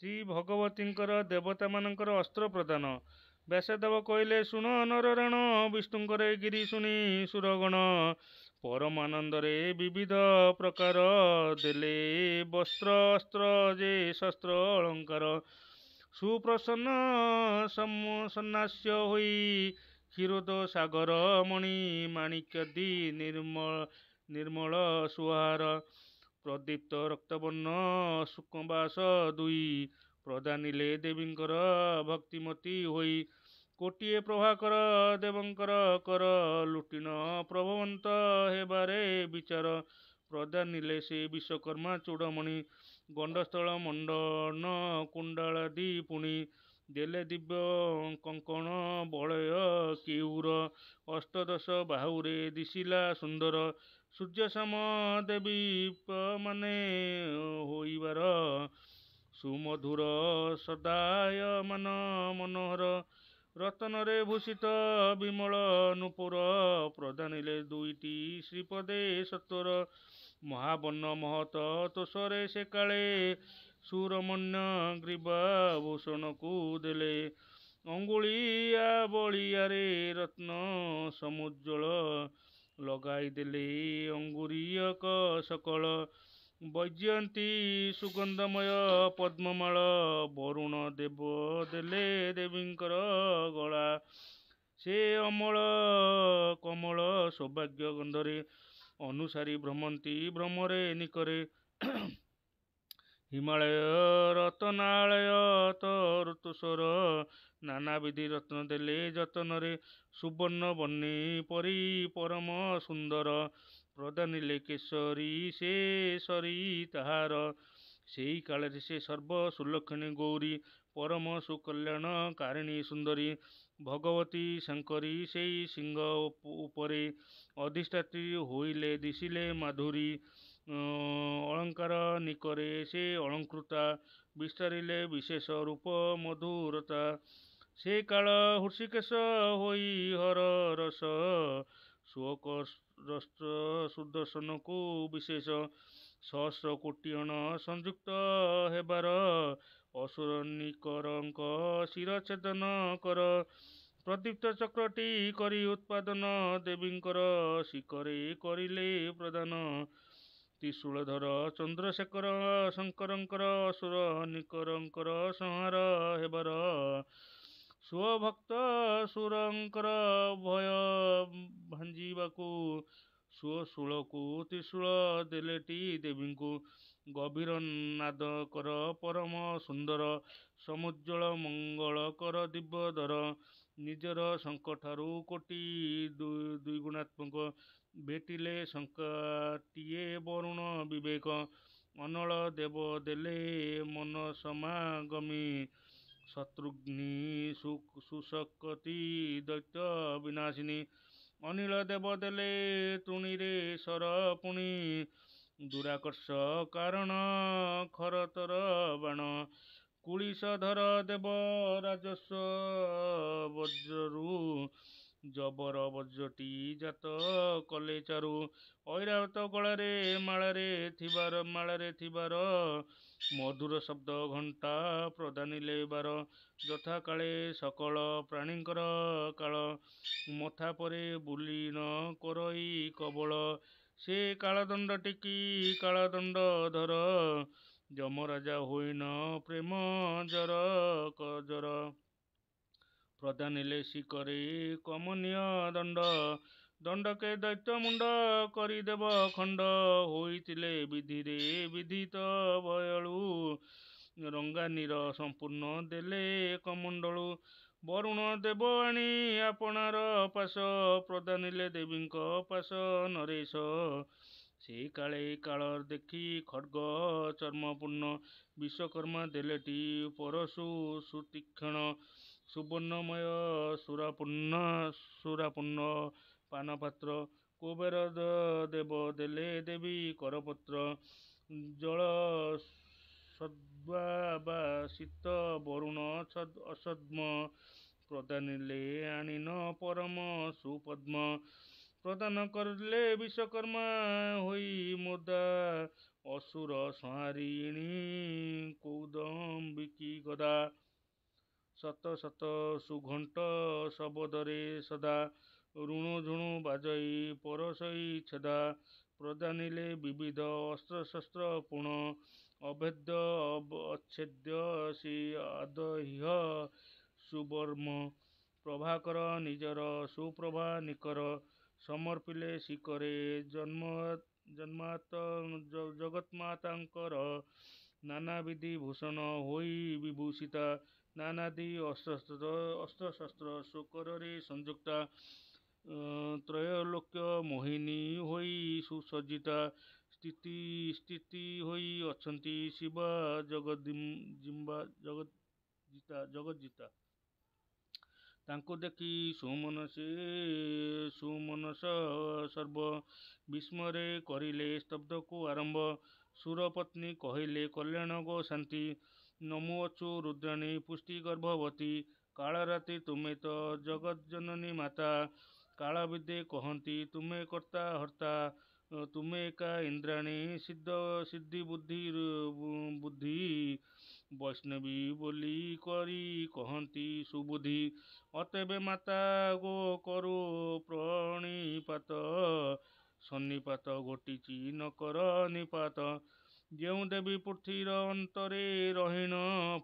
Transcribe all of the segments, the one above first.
ଶ୍ରୀ ଭଗବତୀଙ୍କର ଦେବତାମାନଙ୍କର ଅସ୍ତ୍ର ପ୍ରଦାନ ବ୍ୟାସଦେବ କହିଲେ ଶୁଣ ନର ନରଣ ବିଷ୍ଣୁଙ୍କର ଗିରି ଶୁଣି ସୁରଗଣ ପରମାନନ୍ଦରେ ବିବିଧ ପ୍ରକାର ଦେଲେ ବସ୍ତ୍ର ଅସ୍ତ୍ର ଯେ ଶସ୍ତ୍ର ଅଳଙ୍କାର ସୁପ୍ରସନ୍ନ ସମସନ୍ନାସ୍ୟ ହୋଇ କ୍ଷୀରୋଦ ସାଗର ମଣି ମାଣିକ୍ୟ ଦି ନିର୍ମଳ ନିର୍ମଳ ସୁହାର ପ୍ରଦୀପ୍ତ ରକ୍ତବର୍ଣ୍ଣ ଶୁକବାସ ଦୁଇ ପ୍ରଦାନିଲେ ଦେବୀଙ୍କର ଭକ୍ତିମତୀ ହୋଇ କୋଟିଏ ପ୍ରଭାକର ଦେବଙ୍କର କର ଲୁଟିନ ପ୍ରଭବନ୍ତ ହେବାରେ ବିଚାର ପ୍ରଦାନିଲେ ସେ ବିଶ୍ୱକର୍ମା ଚୂଡ଼ମଣି ଗଣ୍ଡସ୍ଥଳ ମଣ୍ଡନ କୁଣ୍ଡାଳ ଦି ପୁଣି ଦେଲେ ଦିବ୍ୟ କଙ୍କଣ ବଳୟ କେଉର ଅଷ୍ଟଦଶ ବାହୁରେ ଦିଶିଲା ସୁନ୍ଦର ଦେବୀ ଦେବୀମାନେ ହୋଇବାର ସୁମଧୁର ସଦାୟ ମାନ ମନୋହର ରତ୍ନରେ ଭୂଷିତ ବିମଳ ନୂପୁର ପ୍ରଧାନିଲେ ଦୁଇଟି ଶ୍ରୀପଦେ ସତ୍ୱର ମହାବନ ମହତ ତୋଷରେ ସେ କାଳେ ସୁରମଣ୍ୟ ଗ୍ରୀବା ଭୂଷଣକୁ ଦେଲେ ଅଙ୍ଗୁଳିଆ ବଳିଆରେ ରତ୍ନ ସମୁଜ୍ଜଳ ଲଗାଇ ଦେଲେ ଅଙ୍ଗୁରିୟକ ସକଳ ବୈଜୟନ୍ତୀ ସୁଗନ୍ଧମୟ ପଦ୍ମମାଳ ବରୁଣ ଦେବ ଦେଲେ ଦେବୀଙ୍କର ଗଳା ସେ ଅମଳ କମଳ ସୌଭାଗ୍ୟ ଗନ୍ଧରେ ଅନୁସାରୀ ଭ୍ରମନ୍ତି ଭ୍ରମରେ ନିକରେ ହିମାଳୟ ରତ୍ନାଳୟ ତ ଋତୁସ୍ୱର ନାନାବିଧି ରତ୍ନ ଦେଲେ ଯତ୍ନରେ ସୁବର୍ଣ୍ଣ ବନୀ ପରି ପରମ ସୁନ୍ଦର ପ୍ରଦାନିଲେ କେଶରୀ ସେ ସରି ତାହାର ସେହି କାଳରେ ସେ ସର୍ବ ସୁଲକ୍ଷଣୀ ଗୌରୀ ପରମ ସୁକଲ୍ୟାଣ କାରିଣୀ ସୁନ୍ଦରୀ ଭଗବତୀ ଶଙ୍କରୀ ସେଇ ସିଂହ ଉପରେ ଅଧିଷ୍ଠାତ୍ରୀ ହୋଇଲେ ଦିଶିଲେ ମାଧୁରୀ ଅଳଙ୍କାର ନିକରେ ସେ ଅଳଙ୍କୃତା ବିସ୍ତାରିଲେ ବିଶେଷ ରୂପ ମଧୁରତା ସେ କାଳ ହୃଷିକେଶ ହୋଇ ହର ରସ ଶୋକ ସୁଦର୍ଶନକୁ ବିଶେଷ କୋଟି ଅଣ ସଂଯୁକ୍ତ ହେବାର ଅସୁର ନିକରଙ୍କ ଶିରଚ୍ଛେଦନ କର ପ୍ରଦୀପ୍ତ ଚକ୍ରଟି କରି ଉତ୍ପାଦନ ଦେବୀଙ୍କର ଶିଖରେ କରିଲେ ପ୍ରଦାନ ଶ୍ରୀ ଶୂଳଧର ଚନ୍ଦ୍ରଶେଖର ଶଙ୍କରଙ୍କର ସୁର ନିକରଙ୍କର ସଂହାର ହେବାର ସୁଭକ୍ତ ସୁରଙ୍କର ଭୟ ଭାଞ୍ଜିବାକୁ ସୁଶୂଳକୁ ତ୍ରିଶୂଳ ଦେଲେଟି ଦେବୀଙ୍କୁ ଗଭୀର ନାଦ କର ପରମ ସୁନ୍ଦର ସମୁଜ୍ଜଳ ମଙ୍ଗଳ କର ଦିବ୍ୟ ଦିବ୍ୟଦର ନିଜର ଶଙ୍କଠାରୁ କୋଟି ଦୁଇ ଗୁଣାତ୍ମକ ଭେଟିଲେ ଶଙ୍କାଟିଏ ବରୁଣ ବିବେକ ଅନଳ ଦେବ ଦେଲେ ମନ ସମାଗମୀ ଶତ୍ରୁଘ୍ନି ସୁଶକ୍ତି ଦୈତ୍ୟ ବିନାଶିନୀ ଅନିଳ ଦେବ ଦେଲେ ତୃଣୀରେ ସର ପୁଣି ଦୁରାକର୍ଷ କାରଣ ଖରତର ବାଣ କୁଳିଶଧର ଦେବ ରାଜସ୍ୱ ବଜ୍ରରୁ ଜବର ବଜଟି ଜାତ କଲେ ଚାରୁ ଐରାବତ କଳାରେ ମାଳାରେ ଥିବାର ମାଳାରେ ଥିବାର ମଧୁର ଶବ୍ଦ ଘଣ୍ଟା ପ୍ରଦାନ ଲେବାର ଯଥା କାଳେ ସକଳ ପ୍ରାଣୀଙ୍କର କାଳ ମଥା ପରେ ବୁଲି ନ କରଇ କବଳ ସେ କାଳଦଣ୍ଡ ଟିକି କାଳଦଣ୍ଡ ଧର ଯମରାଜା ହୋଇନ ପ୍ରେମ ଜର କ ପ୍ରଧାନ ହେଲେ ଶିକରେ କମନୀୟ ଦଣ୍ଡ ଦଣ୍ଡକେ ଦୈତ୍ୟ ମୁଣ୍ଡ କରିଦେବ ଖଣ୍ଡ ହୋଇଥିଲେ ବିଧିରେ ବିଧିତ ଭୟଳୁ ରଙ୍ଗାନୀର ସମ୍ପୂର୍ଣ୍ଣ ଦେଲେ କମଣ୍ଡଳୁ ବରୁଣ ଦେବ ଆଣି ଆପଣାର ପାସ ପ୍ରଧାନ ହେଲେ ଦେବୀଙ୍କ ପାଶ ନରେଶ ସେ କାଳେ କାଳ ଦେଖି ଖଡ଼ଗ ଚର୍ମପୂର୍ଣ୍ଣ ବିଶ୍ୱକର୍ମା ଦେଲେଟି ପରଶୁ ସୁତୀକ୍ଷଣ ସୁବର୍ଣ୍ଣମୟ ସୁରାପୂର୍ଣ୍ଣ ସୁରାପୂର୍ଣ୍ଣ ପାନପାତ୍ର କୁବେର ଦେବ ଦେଲେ ଦେବୀ କରପତ୍ର ଜଳ ସଦ୍ୱା ବା ଶୀତ ବରୁଣ ଅସଦ୍ମ ପ୍ରଦାନିଲେ ଆଣିନ ପରମ ସୁପଦ୍ମ ପ୍ରଦାନ କରିଲେ ବିଶ୍ୱକର୍ମା ହୋଇ ମୁଦା ଅସୁର ସଂହାରିଣୀ କୌଦମ୍ବିକି ଗଦା ସତ ସତ ସୁଘଣ୍ଟ ଶବଦରେ ସଦା ଋଣ ଝୁଣ ବାଜଇ ପରସଇ ଛେଦା ପ୍ରଦାନିଲେ ବିବିଧ ଅସ୍ତ୍ରଶସ୍ତ୍ର ପୁଣ ଅଭେଦ ଅଚ୍ଛେଦ୍ୟ ଶ୍ରୀ ଆଦହ୍ୟ ସୁବର୍ମ ପ୍ରଭାକର ନିଜର ସୁପ୍ରଭା ନିକର ସମର୍ପିଲେ ଶିକରେ ଜନ୍ମ ଜନ୍ମାତ ଜଗତ୍ମାତାଙ୍କର ନାନାବିଧି ଭୂଷଣ ହୋଇ ବିଭୂଷିତା ନାନାଦି ଅସ୍ତ୍ରଶସ୍ତ୍ର ଅସ୍ତ୍ରଶସ୍ତ୍ର ଶୋକରରେ ସଂଯୁକ୍ତା ତ୍ରୟଲୋକ୍ୟ ମୋହିନୀ ହୋଇ ସୁସଜ୍ଜିତା ସ୍ଥିତି ସ୍ଥିତି ହୋଇ ଅଛନ୍ତି ଶିବା ଜଗଦିମ୍ବା ଜଗଜିତା ଜଗଜିତା ତାଙ୍କୁ ଦେଖି ସୁମନସେ ସୁମନସ ସର୍ବ ଭୀଷ୍ମରେ କରିଲେ ସ୍ତବ୍ଧକୁ ଆରମ୍ଭ ସୁରପତ୍ନୀ କହିଲେ କଲ୍ୟାଣ ଗୋ ଶାନ୍ତି ନମୁ ଅଛୁ ରୁଦ୍ରାଣୀ ପୁଷ୍ଟି ଗର୍ଭବତୀ କାଳରାତି ତୁମେ ତ ଜଗତଜନନୀ ମାତା କାଳବିଦେ କହନ୍ତି ତୁମେ କର୍ତ୍ତା ହର୍ତ୍ତା ତୁମେ ଏକା ଇନ୍ଦ୍ରାଣୀ ସିଦ୍ଧ ସିଦ୍ଧି ବୁଦ୍ଧି ବୁଦ୍ଧି ବୈଷ୍ଣବୀ ବୋଲି କରି କହନ୍ତି ସୁବୁଦ୍ଧି ଅତେବେ ମାତା ଗୋ କରୁ ପ୍ରଣିପାତ ସନ୍ନିପାତ ଘଟିଛି ନ କର ନିପାତ ଯେଉଁ ଦେବୀ ପୃଥିବୀର ଅନ୍ତରେ ରହିଣ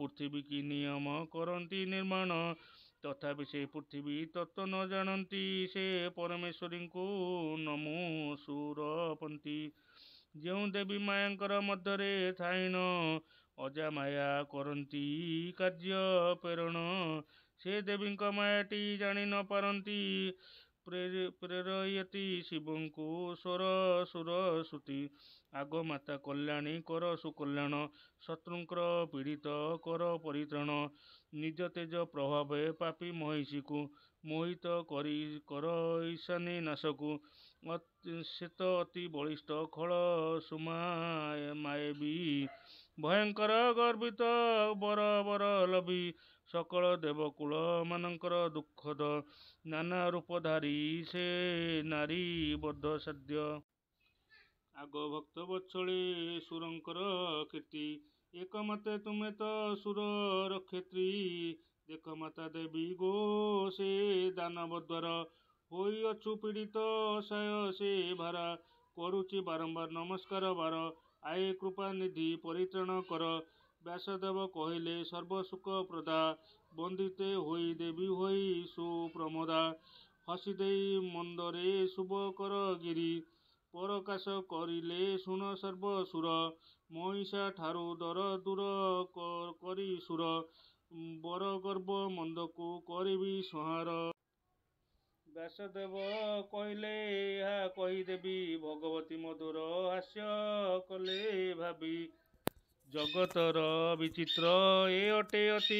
ପୃଥିବୀକି ନିୟମ କରନ୍ତି ନିର୍ମାଣ ତଥାପି ସେ ପୃଥିବୀ ତତ୍ତ୍ୱ ନ ଜାଣନ୍ତି ସେ ପରମେଶ୍ୱରୀଙ୍କୁ ନମୁ ସୁରପନ୍ତି ଯେଉଁ ଦେବୀ ମାୟାଙ୍କର ମଧ୍ୟରେ ଥାଇଣ ଅଜା ମାୟା କରନ୍ତି କାର୍ଯ୍ୟ ପ୍ରେରଣ ସେ ଦେବୀଙ୍କ ମାୟାଟି ଜାଣି ନ ପାରନ୍ତି ପ୍ରେରୟତି ଶିବଙ୍କୁ ସ୍ୱର ସୁର ଶ୍ରୁତି ଆଗ ମାତା କଲ୍ୟାଣୀ କର ସୁକଲ୍ୟାଣ ଶତ୍ରୁଙ୍କର ପୀଡ଼ିତ କର ପରିତ୍ରାଣ ନିଜ ତେଜ ପ୍ରଭାବ ପାପି ମହିଷୀକୁ ମୋହିତ କରି କର ଈଶାନି ନାଶକୁ ଶେତ ଅତି ବଳିଷ୍ଠ ଖଳ ସୁମାୟ ମାୟବି ଭୟଙ୍କର ଗର୍ବିତ ବର ବର ଲବି ସକଳ ଦେବକୁଳମାନଙ୍କର ଦୁଃଖଦ ନାନା ରୂପ ଧାରି ସେ ନାରୀ ବଦ୍ଧ ସାଧ୍ୟ ଆଗ ଭକ୍ତ ବତ୍ସଳେ ସୁରଙ୍କର କୀର୍ତ୍ତି ଏକ ମତେ ତୁମେ ତ ସୁର ରକ୍ଷତ୍ରୀ ଏକ ମାତା ଦେବୀ ଗୋ ସେ ଦାନବ ଦ୍ୱାର ହୋଇଅଛୁ ପୀଡ଼ିତ ସାୟ ସେ ଭାରା କରୁଛି ବାରମ୍ବାର ନମସ୍କାର ବାର ଆଏ କୃପା ନିଧି ପରିତ୍ରାଣ କର ବ୍ୟାସଦେବ କହିଲେ ସର୍ବସୁଖ ପ୍ରଦା ବନ୍ଦିତେ ହୋଇ ଦେବୀ ହୋଇ ସୁପ୍ରମଦା ହସି ଦେଇ ମନ୍ଦରେ ଶୁଭ କର ଗିରି ପରକାଶ କରିଲେ ଶୁଣ ସର୍ବସୁର ମଇଷା ଠାରୁ ଦର ଦୂର କରି ସୁର ବର ଗର୍ବ ମନ୍ଦକୁ କରିବି ସଂହାର ବ୍ୟାସଦେବ କହିଲେ ଏହା କହିଦେବି ଭଗବତୀ ମଧୁର ହାସ୍ୟ କଲେ ଭାବି ଜଗତର ବିଚିତ୍ର ଏ ଅଟେ ଅତି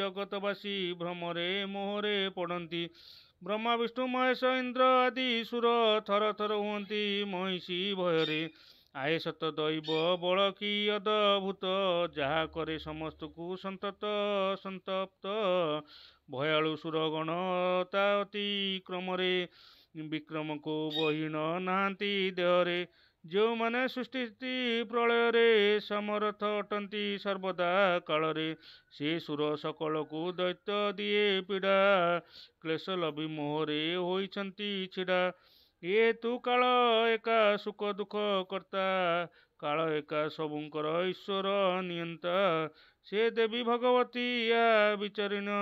ଜଗତବାସୀ ଭ୍ରମରେ ମୋହରେ ପଡ଼ନ୍ତି ବ୍ରହ୍ମା ବିଷ୍ଣୁ ମହେଶ ଇନ୍ଦ୍ର ଆଦି ସୁର ଥର ଥର ହୁଅନ୍ତି ମହିଷି ଭୟରେ ଆଏ ସତ ଦୈବ ବଳ କି ଅଦ୍ଭୁତ ଯାହା କରେ ସମସ୍ତଙ୍କୁ ସନ୍ତତ ସନ୍ତପ୍ତ ଭୟାଳୁ ସୁରଗଣ ତା ଅତିକ୍ରମରେ ବିକ୍ରମକୁ ବହିଣ ନାହାନ୍ତି ଦେହରେ ଯେଉଁମାନେ ସୃଷ୍ଟି ସ୍ଥିତି ପ୍ରଳୟରେ ସମରଥ ଅଟନ୍ତି ସର୍ବଦା କାଳରେ ସେ ସୁର ସକଳକୁ ଦୈତ୍ୟ ଦିଏ ପୀଡ଼ା କ୍ଲେଶ ଲବି ମୋହରେ ହୋଇଛନ୍ତି ଛିଡ଼ା ଏ ତୁ କାଳ ଏକା ସୁଖ ଦୁଃଖ କର୍ତ୍ତା କାଳ ଏକା ସବୁଙ୍କର ଈଶ୍ୱର ନିଅନ୍ତା ସେ ଦେବୀ ଭଗବତୀ ୟା ବିଚାରିଣ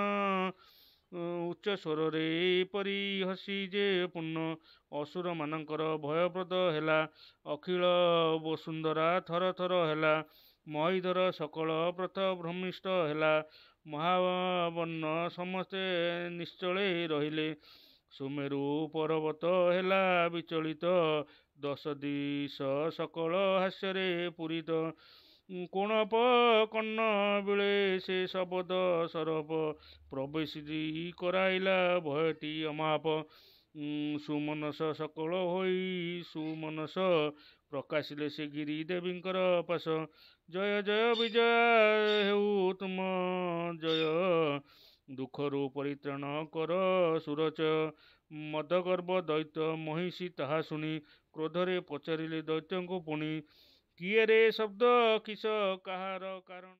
ଉଚ୍ଚ ସ୍ୱରରେ ଏପରି ହସି ଯେ ପୂର୍ଣ୍ଣ ଅସୁରମାନଙ୍କର ଭୟପ୍ରଦ ହେଲା ଅଖିଳ ବସୁନ୍ଧରା ଥର ଥର ହେଲା ମହିଧର ସକଳ ପ୍ରଥ ଭ୍ରମିଷ୍ଟ ହେଲା ମହାବର୍ଣ୍ଣ ସମସ୍ତେ ନିଶ୍ଚଳେ ରହିଲେ ସୁମେରୁ ପର୍ବତ ହେଲା ବିଚଳିତ ଦଶ ଦିଶ ସକଳ ହାସ୍ୟରେ ପୂରିତ କୋଣପ କର୍ଣ୍ଣ ବେଳେ ସେ ଶବଦ ସରପ ପ୍ରବେଶ କରାଇଲା ଭୟଟି ଅମାପ ସୁମନସ ସକଳ ହୋଇ ସୁମନସ ପ୍ରକାଶିଲେ ସେ ଗିରି ଦେବୀଙ୍କର ପାଶ ଜୟ ଜୟ ବିଜୟ ହେଉ ତୁମ ଜୟ ଦୁଃଖରୁ ପରିତ୍ରାଣ କର ସୁରଚ ମଦଗର୍ଭ ଦୈତ୍ୟ ମହିଷୀ ତାହା ଶୁଣି କ୍ରୋଧରେ ପଚାରିଲେ ଦୈତ୍ୟଙ୍କୁ ପୁଣି किए रे शब्द किस कहार कारण